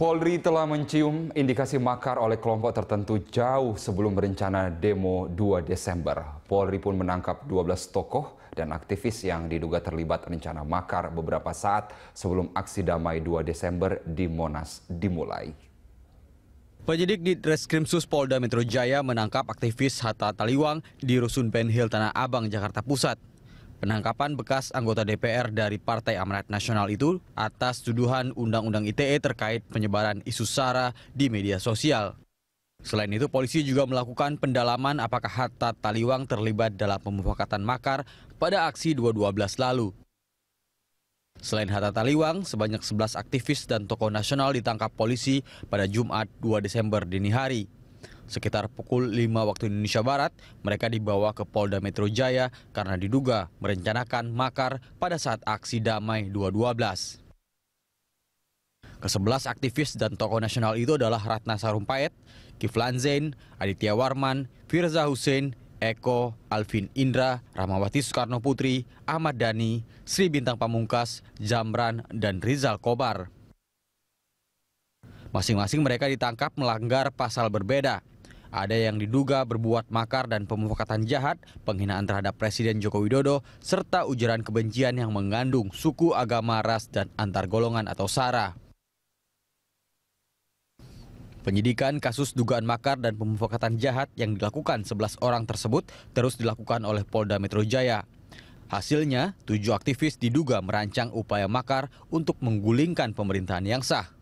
Polri telah mencium indikasi makar oleh kelompok tertentu jauh sebelum berencana demo 2 Desember. Polri pun menangkap 12 tokoh dan aktivis yang diduga terlibat rencana makar beberapa saat sebelum aksi damai 2 Desember di Monas dimulai. Penyidik di Reskrimsus Polda Metro Jaya menangkap aktivis Hatta Taliwang di Rusun Ben Hill Tanah Abang, Jakarta Pusat. Penangkapan bekas anggota DPR dari Partai Amanat Nasional itu atas tuduhan Undang-Undang ITE terkait penyebaran isu SARA di media sosial. Selain itu, polisi juga melakukan pendalaman apakah Hatta Taliwang terlibat dalam pemufakatan makar pada aksi 2012 lalu. Selain Hatta Taliwang, sebanyak 11 aktivis dan tokoh nasional ditangkap polisi pada Jumat 2 Desember dini hari. Sekitar pukul 5 waktu Indonesia Barat, mereka dibawa ke Polda Metro Jaya karena diduga merencanakan makar pada saat aksi damai 212. Kesebelas aktivis dan tokoh nasional itu adalah Ratna Sarumpait, Kiflan Zain, Aditya Warman, Firza Hussein, Eko, Alvin Indra, ramawati Soekarno Putri, Ahmad Dhani, Sri Bintang Pamungkas, Jamran, dan Rizal Kobar. Masing-masing mereka ditangkap melanggar pasal berbeda. Ada yang diduga berbuat makar dan pemufakatan jahat, penghinaan terhadap Presiden Joko Widodo, serta ujaran kebencian yang mengandung suku, agama, ras, dan antar golongan atau SARA. Penyidikan kasus dugaan makar dan pemufakatan jahat yang dilakukan 11 orang tersebut terus dilakukan oleh Polda Metro Jaya. Hasilnya, tujuh aktivis diduga merancang upaya makar untuk menggulingkan pemerintahan yang sah.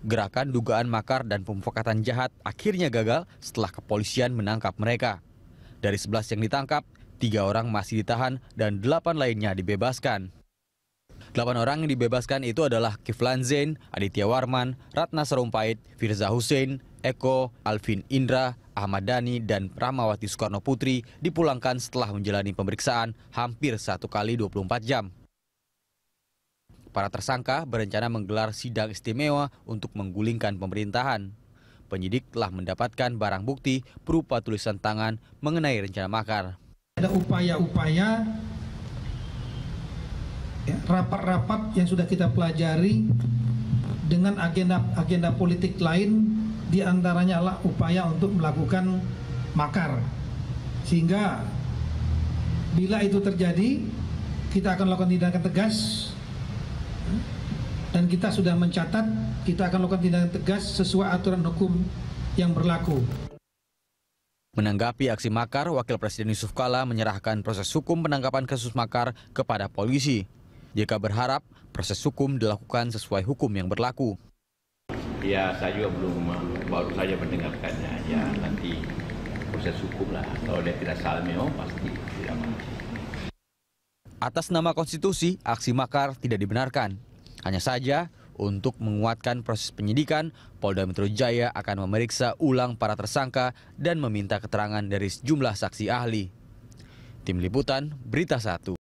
Gerakan dugaan makar dan pemufakatan jahat akhirnya gagal setelah kepolisian menangkap mereka. Dari 11 yang ditangkap, tiga orang masih ditahan dan delapan lainnya dibebaskan. Delapan orang yang dibebaskan itu adalah Kiflan Zain, Aditya Warman, Ratna Sarumpait, Firza Hussein, Eko, Alvin Indra, Ahmad Dhani, dan Ramawati Soekarno Putri dipulangkan setelah menjalani pemeriksaan hampir satu kali 24 jam. Para tersangka berencana menggelar sidang istimewa untuk menggulingkan pemerintahan. Penyidik telah mendapatkan barang bukti berupa tulisan tangan mengenai rencana makar. Ada upaya-upaya ya, rapat-rapat yang sudah kita pelajari dengan agenda-agenda politik lain diantaranya adalah upaya untuk melakukan makar. Sehingga bila itu terjadi, kita akan lakukan tindakan tegas dan kita sudah mencatat kita akan lakukan tindakan tegas sesuai aturan hukum yang berlaku. Menanggapi aksi makar, Wakil Presiden Yusuf Kala menyerahkan proses hukum penangkapan kasus makar kepada polisi. JK berharap proses hukum dilakukan sesuai hukum yang berlaku. Ya, saya juga belum baru saja mendengarkannya. Ya, nanti proses hukum lah. Kalau dia tidak salah oh, memang pasti tidak mati. Atas nama konstitusi, aksi makar tidak dibenarkan. Hanya saja, untuk menguatkan proses penyidikan, Polda Metro Jaya akan memeriksa ulang para tersangka dan meminta keterangan dari sejumlah saksi ahli. Tim Liputan, Berita Satu.